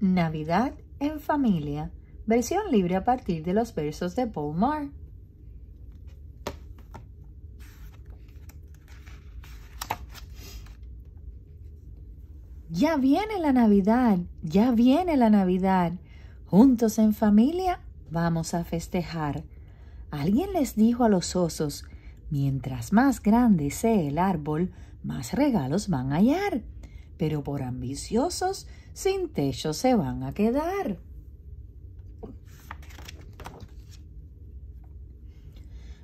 Navidad en familia, versión libre a partir de los versos de Paul Marr. Ya viene la Navidad, ya viene la Navidad. Juntos en familia vamos a festejar. Alguien les dijo a los osos, mientras más grande sea el árbol, más regalos van a hallar pero por ambiciosos sin techo se van a quedar.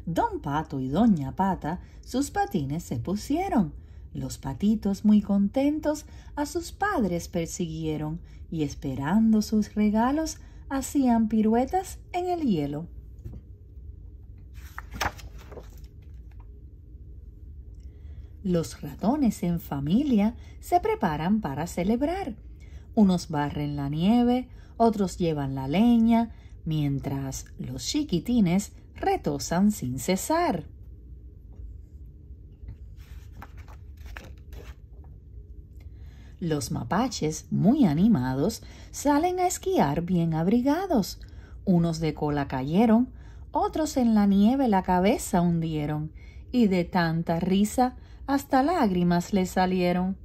Don Pato y Doña Pata sus patines se pusieron. Los patitos muy contentos a sus padres persiguieron y esperando sus regalos hacían piruetas en el hielo. Los ratones en familia se preparan para celebrar. Unos barren la nieve, otros llevan la leña, mientras los chiquitines retozan sin cesar. Los mapaches, muy animados, salen a esquiar bien abrigados. Unos de cola cayeron, otros en la nieve la cabeza hundieron, y de tanta risa hasta lágrimas le salieron.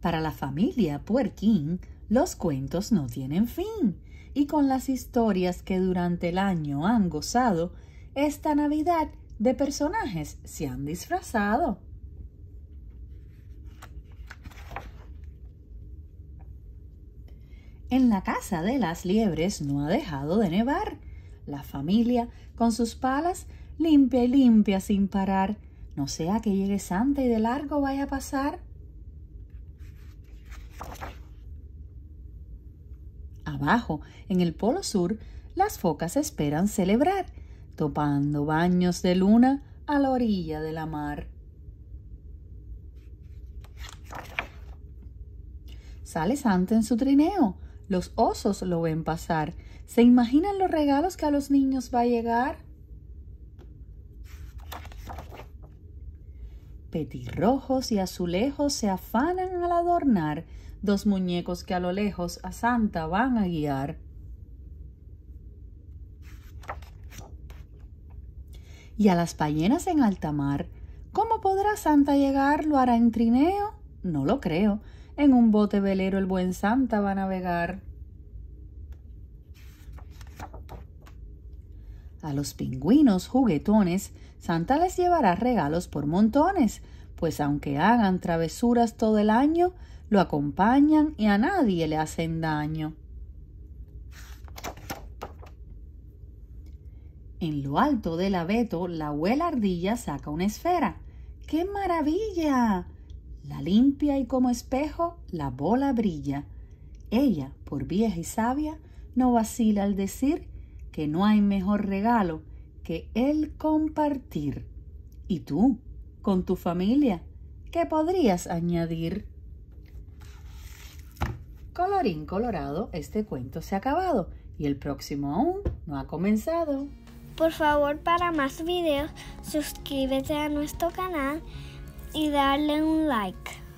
Para la familia Puerquín, los cuentos no tienen fin, y con las historias que durante el año han gozado, esta Navidad de personajes se han disfrazado. En la casa de las liebres no ha dejado de nevar la familia, con sus palas, limpia y limpia sin parar, no sea que llegue Santa y de largo vaya a pasar. Abajo, en el Polo Sur, las focas esperan celebrar, topando baños de luna a la orilla de la mar. Sale Santa en su trineo. Los osos lo ven pasar ¿Se imaginan los regalos que a los niños va a llegar? Petirrojos y azulejos se afanan al adornar dos muñecos que a lo lejos a Santa van a guiar. Y a las ballenas en alta mar, ¿cómo podrá Santa llegar? ¿Lo hará en trineo? No lo creo. En un bote velero el buen Santa va a navegar. A los pingüinos juguetones, Santa les llevará regalos por montones, pues aunque hagan travesuras todo el año, lo acompañan y a nadie le hacen daño. En lo alto del abeto, la abuela ardilla saca una esfera. ¡Qué maravilla! La limpia y como espejo, la bola brilla. Ella, por vieja y sabia, no vacila al decir que no hay mejor regalo que el compartir. ¿Y tú, con tu familia, qué podrías añadir? Colorín colorado, este cuento se ha acabado y el próximo aún no ha comenzado. Por favor, para más videos, suscríbete a nuestro canal y darle un like.